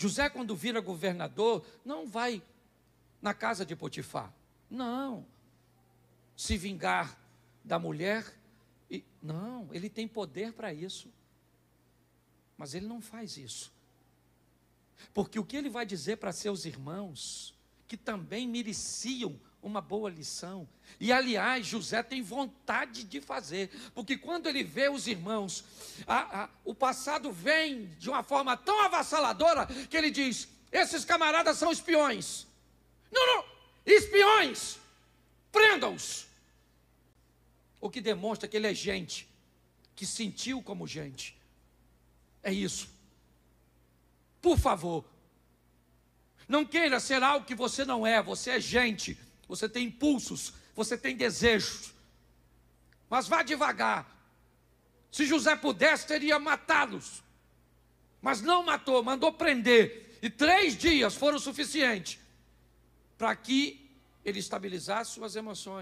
José, quando vira governador, não vai na casa de Potifar. Não. Se vingar da mulher. E, não, ele tem poder para isso. Mas ele não faz isso. Porque o que ele vai dizer para seus irmãos, que também mereciam uma boa lição. E aliás, José tem vontade de fazer, porque quando ele vê os irmãos, a, a, o passado vem de uma forma tão avassaladora que ele diz: esses camaradas são espiões. Não, não, espiões, prendam-os. O que demonstra que ele é gente, que sentiu como gente. É isso. Por favor, não queira ser algo que você não é, você é gente você tem impulsos, você tem desejos. Mas vá devagar. Se José pudesse, teria matá-los. Mas não matou, mandou prender. E três dias foram suficientes para que ele estabilizasse suas emoções.